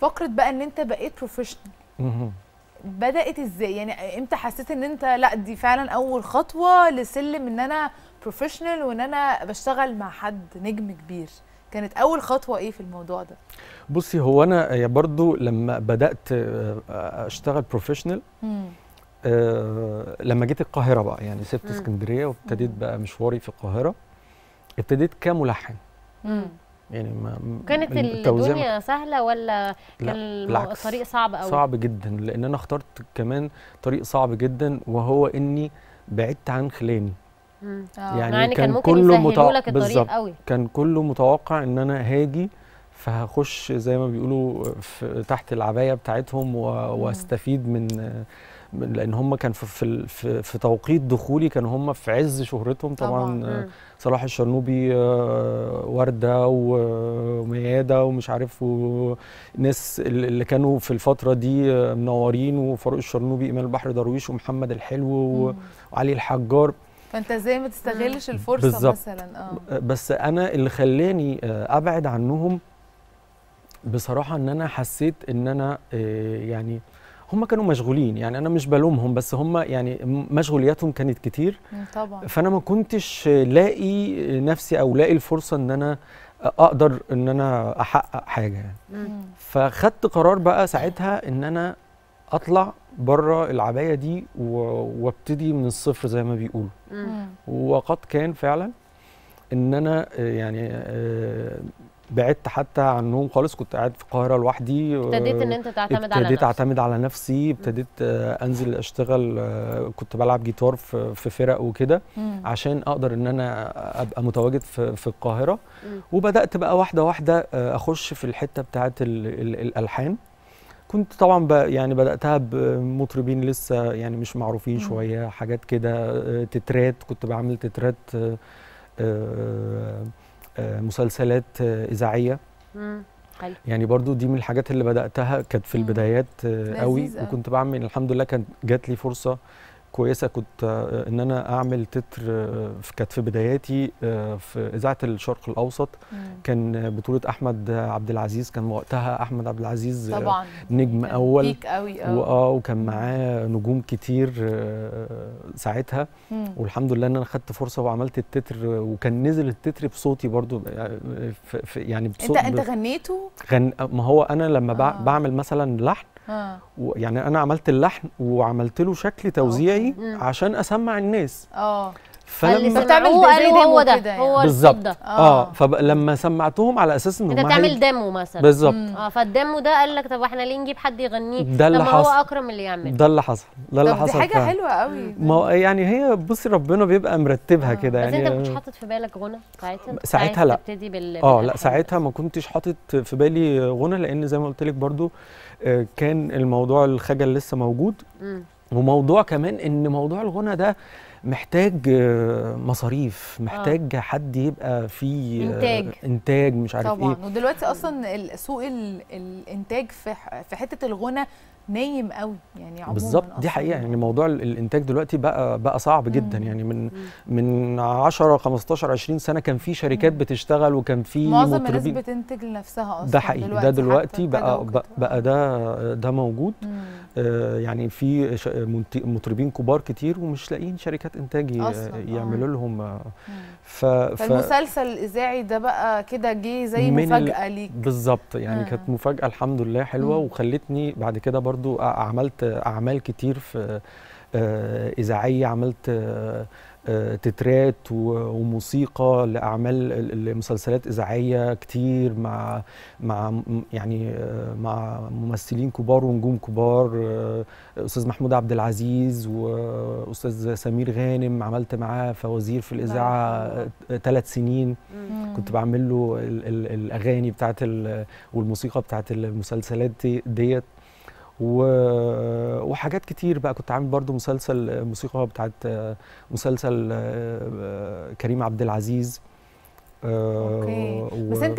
فقره بقى ان انت بقيت بروفيشنال بدات ازاي يعني امتى حسيت ان انت لا دي فعلا اول خطوه لسلم ان انا بروفيشنال وان انا بشتغل مع حد نجم كبير كانت اول خطوه ايه في الموضوع ده بصي هو انا برضو لما بدات آه، اشتغل بروفيشنال أه لما جيت القاهره بقى يعني سبت اسكندريه وابتديت بقى مشواري في القاهره ابتديت كملحن يعني ما كانت الدنيا سهله ولا كان الطريق صعب قوي صعب جدا لان انا اخترت كمان طريق صعب جدا وهو اني بعدت عن خلاني آه، يعني, كان, كان ممكن كله متوقع بالظبط كان كله متوقع ان انا هاجي فهخش زي ما بيقولوا تحت العبايه بتاعتهم واستفيد من لان هم كان في, في, في, في توقيت دخولي كانوا هم في عز شهرتهم طبعا, طبعاً. صلاح الشرنوبي آه، ورده ومياده ومش عارف وناس اللي كانوا في الفتره دي آه، منورين وفاروق الشرنوبي ايمان البحر درويش ومحمد الحلو وعلي الحجار فانت ازاي ما تستغلش الفرصه بالزبط. مثلا اه بس انا اللي خلاني آه، ابعد عنهم بصراحه ان انا حسيت ان انا آه، يعني هم كانوا مشغولين يعني انا مش بلومهم بس هم يعني مشغولياتهم كانت كتير طبعا فانا ما كنتش لاقي نفسي او لاقي الفرصه ان انا اقدر ان انا احقق حاجه يعني فخدت قرار بقى ساعتها ان انا اطلع بره العبايه دي وابتدي من الصفر زي ما بيقولوا وقد كان فعلا ان انا آه، يعني آه، بعدت حتى عنهم خالص كنت قاعد في القاهره لوحدي ابتديت ان آه، انت تعتمد على نفسك ابتديت اعتمد على نفسي ابتديت آه، انزل اشتغل آه، كنت بلعب جيتار في فرق وكده عشان اقدر ان انا ابقى متواجد في, في القاهره وبدات بقى واحده واحده اخش في الحته بتاعه الالحان كنت طبعا يعني بداتها بمطربين لسه يعني مش معروفين شويه حاجات كده تترات كنت بعمل تترات أه آه، مسلسلات آه، اذاعيه يعني برضو دي من الحاجات اللي بداتها كانت في البدايات آه، قوي وكنت بعمل الحمد لله كانت جات لي فرصه كويسه كنت آه، ان انا اعمل تتر آه، كانت في بداياتي آه، في اذاعه الشرق الاوسط مم. كان بطوله احمد عبد العزيز كان وقتها احمد عبد العزيز طبعا نجم اول واه وكان معاه نجوم كتير ساعتها مم. والحمد لله ان انا خدت فرصه وعملت التتر وكان نزل التتر بصوتي برضو يعني بصوت انت انت غنيته غن ما هو انا لما آه. بعمل مثلا لحن آه. يعني انا عملت اللحن وعملت له شكل توزيعي عشان اسمع الناس اه فلما بتعمل قالوا هو ده يعني. هو بالظبط اه, آه. فلما سمعتهم على اساس ان هم انت بتعمل ديمو مثلا بالظبط اه فالديمو ده قال لك طب احنا ليه نجيب حد يغنيه ده اللي حصل هو اكرم اللي يعمل ده اللي حصل ده اللي حصل دي حاجه فعلا. حلوه قوي ما يعني هي بصي ربنا بيبقى مرتبها آه. كده يعني بس انت ما كنتش حاطط في بالك غنى ساعتها ساعتها لا تبتدي بال اه لا ساعتها ما كنتش حاطط في بالي غنى لان زي ما قلت لك برده آه، كان الموضوع الخجل لسه موجود وموضوع كمان ان موضوع الغنى ده محتاج آه، مصاريف محتاج آه. حد يبقى فيه آه، انتاج انتاج مش عارف طبعًا. ايه طبعا ودلوقتي اصلا سوق الانتاج في في حته الغنى نايم قوي يعني عموما بالظبط دي حقيقه يعني موضوع الانتاج دلوقتي بقى بقى صعب جدا مم. يعني من مم. من 10 15 20 سنه كان في شركات مم. بتشتغل وكان في معظم الناس بتنتج لنفسها اصلا ده حقيقي دلوقتي ده دلوقتي بقى بقى, بقى ده ده موجود مم. آه، يعني في مطربين كبار كتير ومش لاقيين شركات انتاج آه. يعملوا لهم آه. ف فالمسلسل الاذاعي ده بقى كده جه زي مفاجاه ليك بالظبط يعني آه. كانت مفاجاه الحمد لله حلوه وخلتني بعد كده برضو عملت اعمال كتير في اذاعيه عملت تترات وموسيقى لاعمال لمسلسلات اذاعيه كتير مع مع يعني آه، مع ممثلين كبار ونجوم كبار آه، استاذ محمود عبد العزيز واستاذ سمير غانم عملت معاه فوازير في الاذاعه ثلاث سنين كنت بعمل له الاغاني بتاعت والموسيقى بتاعت المسلسلات ديت وحاجات كتير بقى كنت عامل برضو مسلسل موسيقى بتاعت مسلسل آه، آه، كريم عبد العزيز آه، أوكي. بس انت